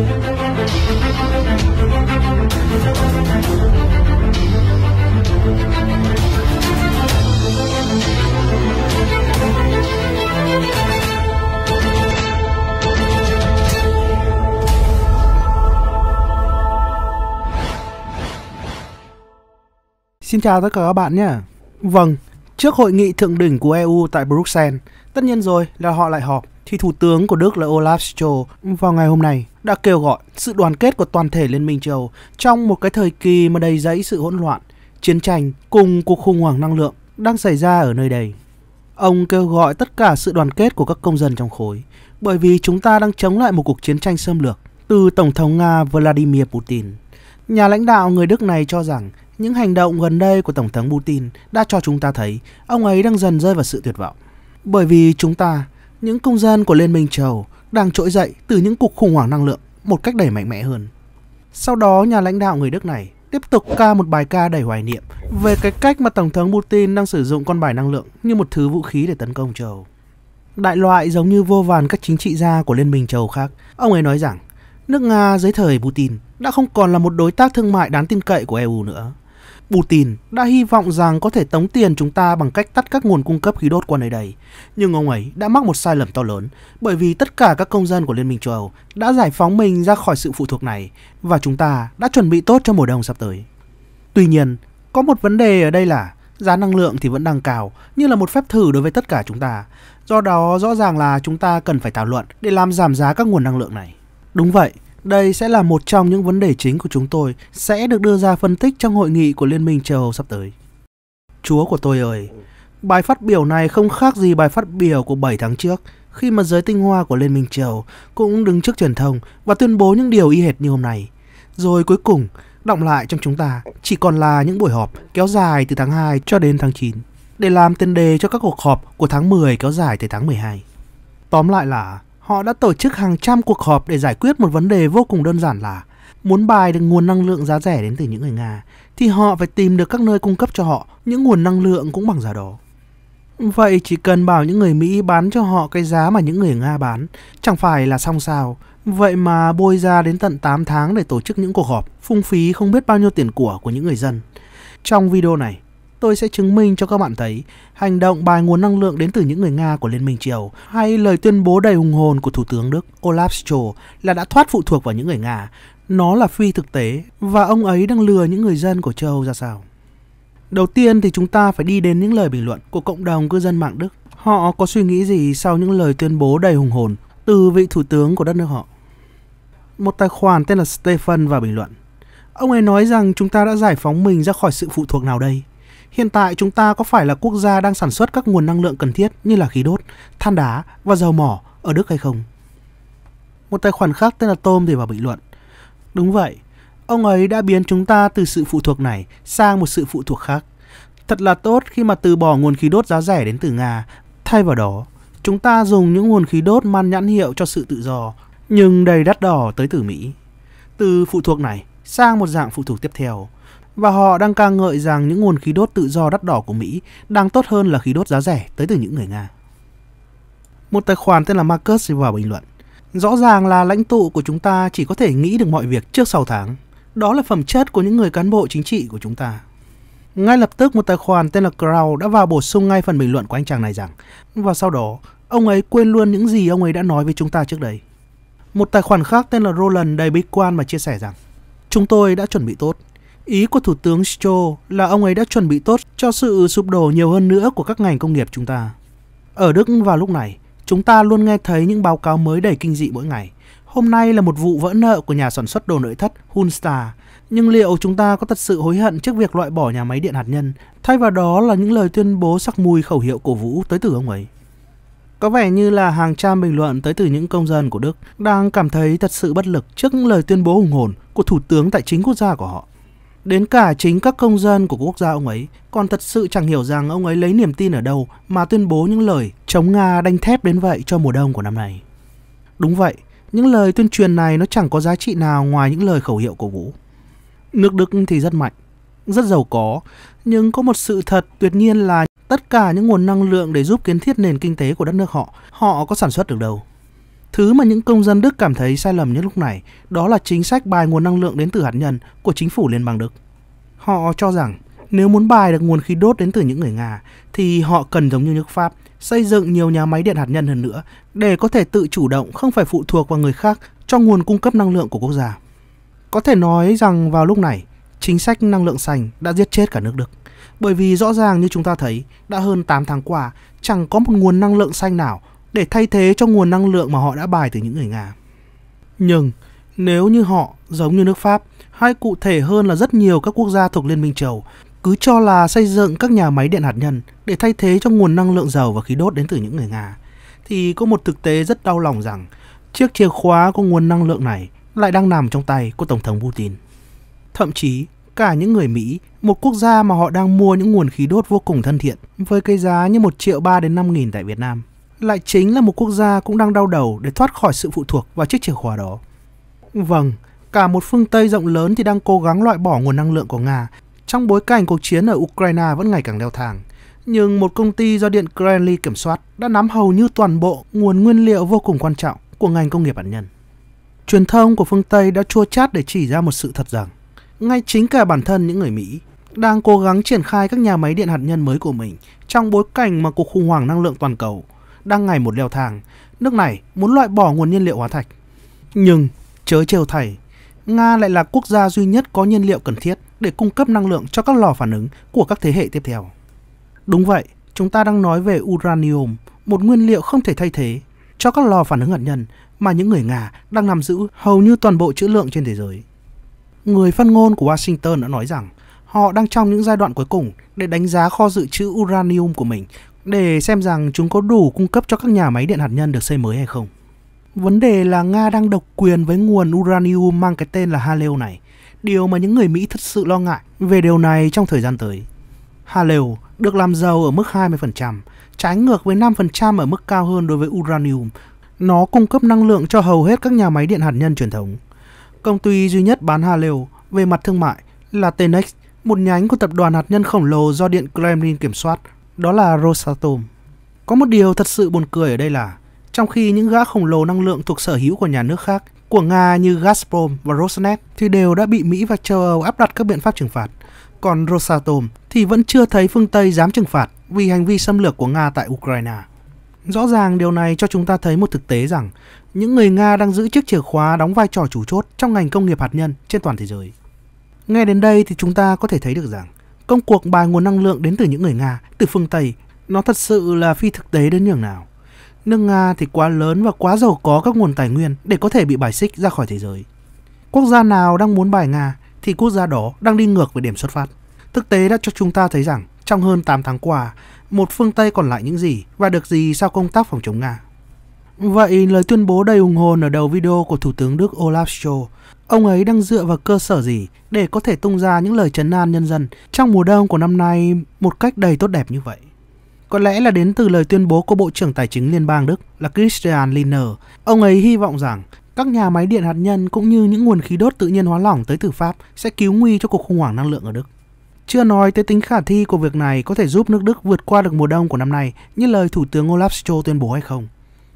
Xin chào tất cả các bạn nhé. Vâng, trước hội nghị thượng đỉnh của EU tại Bruxelles, tất nhiên rồi là họ lại họp thì Thủ tướng của Đức là Olaf Scholz vào ngày hôm nay đã kêu gọi sự đoàn kết của toàn thể Liên minh châu trong một cái thời kỳ mà đầy rẫy sự hỗn loạn, chiến tranh cùng cuộc khủng hoảng năng lượng đang xảy ra ở nơi đây. Ông kêu gọi tất cả sự đoàn kết của các công dân trong khối, bởi vì chúng ta đang chống lại một cuộc chiến tranh xâm lược từ Tổng thống Nga Vladimir Putin. Nhà lãnh đạo người Đức này cho rằng những hành động gần đây của Tổng thống Putin đã cho chúng ta thấy ông ấy đang dần rơi vào sự tuyệt vọng. Bởi vì chúng ta, những công dân của Liên minh châu đang trỗi dậy từ những cuộc khủng hoảng năng lượng một cách đầy mạnh mẽ hơn. Sau đó, nhà lãnh đạo người Đức này tiếp tục ca một bài ca đầy hoài niệm về cái cách mà Tổng thống Putin đang sử dụng con bài năng lượng như một thứ vũ khí để tấn công châu Âu. Đại loại giống như vô vàn các chính trị gia của Liên minh châu khác, ông ấy nói rằng nước Nga dưới thời Putin đã không còn là một đối tác thương mại đáng tin cậy của EU nữa. Putin đã hy vọng rằng có thể tống tiền chúng ta bằng cách tắt các nguồn cung cấp khí đốt qua nơi đây. Nhưng ông ấy đã mắc một sai lầm to lớn bởi vì tất cả các công dân của Liên minh châu Âu đã giải phóng mình ra khỏi sự phụ thuộc này và chúng ta đã chuẩn bị tốt cho mùa đông sắp tới. Tuy nhiên, có một vấn đề ở đây là giá năng lượng thì vẫn đang cao như là một phép thử đối với tất cả chúng ta. Do đó rõ ràng là chúng ta cần phải thảo luận để làm giảm giá các nguồn năng lượng này. Đúng vậy, đây sẽ là một trong những vấn đề chính của chúng tôi sẽ được đưa ra phân tích trong hội nghị của Liên minh châu Âu sắp tới. Chúa của tôi ơi, bài phát biểu này không khác gì bài phát biểu của 7 tháng trước khi mà giới tinh hoa của Liên minh châu cũng đứng trước truyền thông và tuyên bố những điều y hệt như hôm nay. Rồi cuối cùng, động lại trong chúng ta chỉ còn là những buổi họp kéo dài từ tháng 2 cho đến tháng 9 để làm tiền đề cho các cuộc họp của tháng 10 kéo dài tới tháng 12. Tóm lại là Họ đã tổ chức hàng trăm cuộc họp để giải quyết một vấn đề vô cùng đơn giản là muốn bài được nguồn năng lượng giá rẻ đến từ những người Nga thì họ phải tìm được các nơi cung cấp cho họ những nguồn năng lượng cũng bằng giá đó. Vậy chỉ cần bảo những người Mỹ bán cho họ cái giá mà những người Nga bán, chẳng phải là xong sao. Vậy mà bôi ra đến tận 8 tháng để tổ chức những cuộc họp, phung phí không biết bao nhiêu tiền của của những người dân. Trong video này, tôi sẽ chứng minh cho các bạn thấy hành động bài nguồn năng lượng đến từ những người Nga của Liên minh triều hay lời tuyên bố đầy hùng hồn của Thủ tướng Đức Olaf Scholz là đã thoát phụ thuộc vào những người Nga. Nó là phi thực tế và ông ấy đang lừa những người dân của châu Âu ra sao. Đầu tiên thì chúng ta phải đi đến những lời bình luận của cộng đồng cư dân mạng Đức. Họ có suy nghĩ gì sau những lời tuyên bố đầy hùng hồn từ vị thủ tướng của đất nước họ? Một tài khoản tên là stephen vào bình luận. Ông ấy nói rằng chúng ta đã giải phóng mình ra khỏi sự phụ thuộc nào đây? Hiện tại chúng ta có phải là quốc gia đang sản xuất các nguồn năng lượng cần thiết như là khí đốt, than đá và dầu mỏ ở Đức hay không? Một tài khoản khác tên là Tom để vào bình luận. Đúng vậy, ông ấy đã biến chúng ta từ sự phụ thuộc này sang một sự phụ thuộc khác. Thật là tốt khi mà từ bỏ nguồn khí đốt giá rẻ đến từ Nga. Thay vào đó, chúng ta dùng những nguồn khí đốt man nhãn hiệu cho sự tự do, nhưng đầy đắt đỏ tới từ Mỹ. Từ phụ thuộc này sang một dạng phụ thuộc tiếp theo – và họ đang ca ngợi rằng những nguồn khí đốt tự do đắt đỏ của Mỹ đang tốt hơn là khí đốt giá rẻ tới từ những người Nga. Một tài khoản tên là Marcus vào bình luận. Rõ ràng là lãnh tụ của chúng ta chỉ có thể nghĩ được mọi việc trước 6 tháng. Đó là phẩm chất của những người cán bộ chính trị của chúng ta. Ngay lập tức một tài khoản tên là Crow đã vào bổ sung ngay phần bình luận của anh chàng này rằng và sau đó ông ấy quên luôn những gì ông ấy đã nói với chúng ta trước đây. Một tài khoản khác tên là Roland đầy bi quan mà chia sẻ rằng Chúng tôi đã chuẩn bị tốt. Ý của Thủ tướng Cho là ông ấy đã chuẩn bị tốt cho sự sụp đổ nhiều hơn nữa của các ngành công nghiệp chúng ta. Ở Đức vào lúc này, chúng ta luôn nghe thấy những báo cáo mới đầy kinh dị mỗi ngày. Hôm nay là một vụ vỡ nợ của nhà sản xuất đồ nội thất Hunstar. Nhưng liệu chúng ta có thật sự hối hận trước việc loại bỏ nhà máy điện hạt nhân, thay vào đó là những lời tuyên bố sắc mùi khẩu hiệu cổ vũ tới từ ông ấy? Có vẻ như là hàng trăm bình luận tới từ những công dân của Đức đang cảm thấy thật sự bất lực trước những lời tuyên bố hùng hồn của Thủ tướng tại chính quốc gia của họ. Đến cả chính các công dân của quốc gia ông ấy còn thật sự chẳng hiểu rằng ông ấy lấy niềm tin ở đâu mà tuyên bố những lời chống Nga đanh thép đến vậy cho mùa đông của năm này. Đúng vậy, những lời tuyên truyền này nó chẳng có giá trị nào ngoài những lời khẩu hiệu của vũ. Nước Đức thì rất mạnh, rất giàu có, nhưng có một sự thật tuyệt nhiên là tất cả những nguồn năng lượng để giúp kiến thiết nền kinh tế của đất nước họ, họ có sản xuất được đâu. Thứ mà những công dân Đức cảm thấy sai lầm nhất lúc này đó là chính sách bài nguồn năng lượng đến từ hạt nhân của chính phủ Liên bang Đức. Họ cho rằng nếu muốn bài được nguồn khí đốt đến từ những người Nga thì họ cần giống như nước Pháp xây dựng nhiều nhà máy điện hạt nhân hơn nữa để có thể tự chủ động không phải phụ thuộc vào người khác cho nguồn cung cấp năng lượng của quốc gia. Có thể nói rằng vào lúc này, chính sách năng lượng xanh đã giết chết cả nước Đức. Bởi vì rõ ràng như chúng ta thấy, đã hơn 8 tháng qua, chẳng có một nguồn năng lượng xanh nào để thay thế cho nguồn năng lượng mà họ đã bài từ những người Nga. Nhưng nếu như họ, giống như nước Pháp, hay cụ thể hơn là rất nhiều các quốc gia thuộc Liên minh châu, cứ cho là xây dựng các nhà máy điện hạt nhân để thay thế cho nguồn năng lượng dầu và khí đốt đến từ những người Nga, thì có một thực tế rất đau lòng rằng chiếc chìa khóa của nguồn năng lượng này lại đang nằm trong tay của Tổng thống Putin. Thậm chí, cả những người Mỹ, một quốc gia mà họ đang mua những nguồn khí đốt vô cùng thân thiện với cái giá như 1 triệu 3 đến 5 nghìn tại Việt Nam, lại chính là một quốc gia cũng đang đau đầu để thoát khỏi sự phụ thuộc vào chiếc chìa khóa đó. Vâng, cả một phương Tây rộng lớn thì đang cố gắng loại bỏ nguồn năng lượng của Nga trong bối cảnh cuộc chiến ở Ukraine vẫn ngày càng leo thang. Nhưng một công ty do Điện Kremlin kiểm soát đã nắm hầu như toàn bộ nguồn nguyên liệu vô cùng quan trọng của ngành công nghiệp hạt nhân. Truyền thông của phương Tây đã chua chát để chỉ ra một sự thật rằng ngay chính cả bản thân những người Mỹ đang cố gắng triển khai các nhà máy điện hạt nhân mới của mình trong bối cảnh mà cuộc khủng hoảng năng lượng toàn cầu – đang ngày một leo thang, nước này muốn loại bỏ nguồn nhiên liệu hóa thạch. Nhưng, chớ trêu thầy, Nga lại là quốc gia duy nhất có nhiên liệu cần thiết để cung cấp năng lượng cho các lò phản ứng của các thế hệ tiếp theo. Đúng vậy, chúng ta đang nói về uranium, một nguyên liệu không thể thay thế cho các lò phản ứng hạt nhân mà những người Nga đang nắm giữ hầu như toàn bộ trữ lượng trên thế giới. Người phát ngôn của Washington đã nói rằng họ đang trong những giai đoạn cuối cùng để đánh giá kho dự trữ uranium của mình để xem rằng chúng có đủ cung cấp cho các nhà máy điện hạt nhân được xây mới hay không. Vấn đề là Nga đang độc quyền với nguồn uranium mang cái tên là Haleo này, điều mà những người Mỹ thật sự lo ngại về điều này trong thời gian tới. Haleo được làm giàu ở mức 20%, trái ngược với 5% ở mức cao hơn đối với uranium. Nó cung cấp năng lượng cho hầu hết các nhà máy điện hạt nhân truyền thống. Công ty duy nhất bán Haleo về mặt thương mại là Tenex, một nhánh của tập đoàn hạt nhân khổng lồ do Điện Kremlin kiểm soát đó là Rosatom. Có một điều thật sự buồn cười ở đây là trong khi những gã khổng lồ năng lượng thuộc sở hữu của nhà nước khác của Nga như Gazprom và Rosneft thì đều đã bị Mỹ và châu Âu áp đặt các biện pháp trừng phạt. Còn Rosatom thì vẫn chưa thấy phương Tây dám trừng phạt vì hành vi xâm lược của Nga tại Ukraine. Rõ ràng điều này cho chúng ta thấy một thực tế rằng những người Nga đang giữ chiếc chìa khóa đóng vai trò chủ chốt trong ngành công nghiệp hạt nhân trên toàn thế giới. Nghe đến đây thì chúng ta có thể thấy được rằng Công cuộc bài nguồn năng lượng đến từ những người Nga, từ phương Tây, nó thật sự là phi thực tế đến nhường nào. Nước Nga thì quá lớn và quá giàu có các nguồn tài nguyên để có thể bị bài xích ra khỏi thế giới. Quốc gia nào đang muốn bài Nga thì quốc gia đó đang đi ngược với điểm xuất phát. Thực tế đã cho chúng ta thấy rằng trong hơn 8 tháng qua, một phương Tây còn lại những gì và được gì sau công tác phòng chống Nga. Vậy lời tuyên bố đầy hùng hồn ở đầu video của Thủ tướng Đức Olaf Scholz, ông ấy đang dựa vào cơ sở gì để có thể tung ra những lời chấn an nhân dân trong mùa đông của năm nay một cách đầy tốt đẹp như vậy? Có lẽ là đến từ lời tuyên bố của Bộ trưởng Tài chính Liên bang Đức là Christian Lindner. Ông ấy hy vọng rằng các nhà máy điện hạt nhân cũng như những nguồn khí đốt tự nhiên hóa lỏng tới từ Pháp sẽ cứu nguy cho cuộc khủng hoảng năng lượng ở Đức. Chưa nói tới tính khả thi của việc này có thể giúp nước Đức vượt qua được mùa đông của năm nay như lời Thủ tướng Olaf Scholz tuyên bố hay không.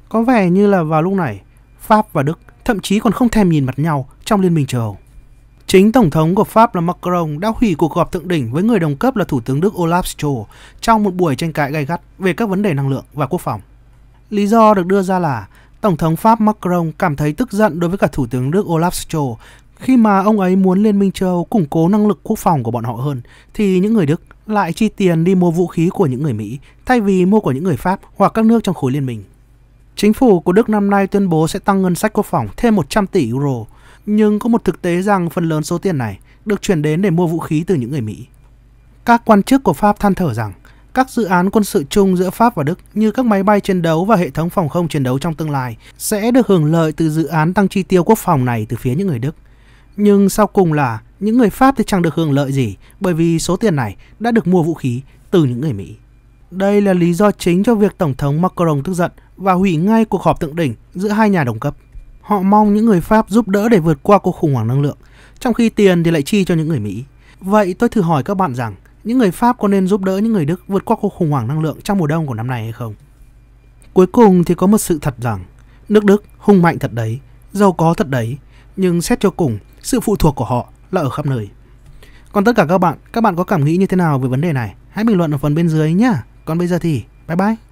Có vẻ như là vào lúc này, Pháp và Đức thậm chí còn không thèm nhìn mặt nhau trong Liên minh châu Âu. Chính Tổng thống của Pháp là Macron đã hủy cuộc họp thượng đỉnh với người đồng cấp là Thủ tướng Đức Olaf Scholz trong một buổi tranh cãi gay gắt về các vấn đề năng lượng và quốc phòng. Lý do được đưa ra là Tổng thống Pháp Macron cảm thấy tức giận đối với cả Thủ tướng Đức Olaf Scholz khi mà ông ấy muốn Liên minh châu củng cố năng lực quốc phòng của bọn họ hơn, thì những người Đức lại chi tiền đi mua vũ khí của những người Mỹ thay vì mua của những người Pháp hoặc các nước trong khối liên minh. Chính phủ của Đức năm nay tuyên bố sẽ tăng ngân sách quốc phòng thêm 100 tỷ euro, nhưng có một thực tế rằng phần lớn số tiền này được chuyển đến để mua vũ khí từ những người Mỹ. Các quan chức của Pháp than thở rằng các dự án quân sự chung giữa Pháp và Đức như các máy bay chiến đấu và hệ thống phòng không chiến đấu trong tương lai sẽ được hưởng lợi từ dự án tăng chi tiêu quốc phòng này từ phía những người Đức. Nhưng sau cùng là những người Pháp thì chẳng được hưởng lợi gì bởi vì số tiền này đã được mua vũ khí từ những người Mỹ. Đây là lý do chính cho việc Tổng thống Macron tức giận và hủy ngay cuộc họp thượng đỉnh giữa hai nhà đồng cấp. Họ mong những người Pháp giúp đỡ để vượt qua cuộc khủng hoảng năng lượng, trong khi tiền thì lại chi cho những người Mỹ. Vậy tôi thử hỏi các bạn rằng, những người Pháp có nên giúp đỡ những người Đức vượt qua cuộc khủng hoảng năng lượng trong mùa đông của năm này hay không? Cuối cùng thì có một sự thật rằng, nước Đức hung mạnh thật đấy, giàu có thật đấy, nhưng xét cho cùng, sự phụ thuộc của họ là ở khắp nơi. Còn tất cả các bạn, các bạn có cảm nghĩ như thế nào về vấn đề này? Hãy bình luận ở phần bên dưới nhé. Còn bây giờ thì, bye bye.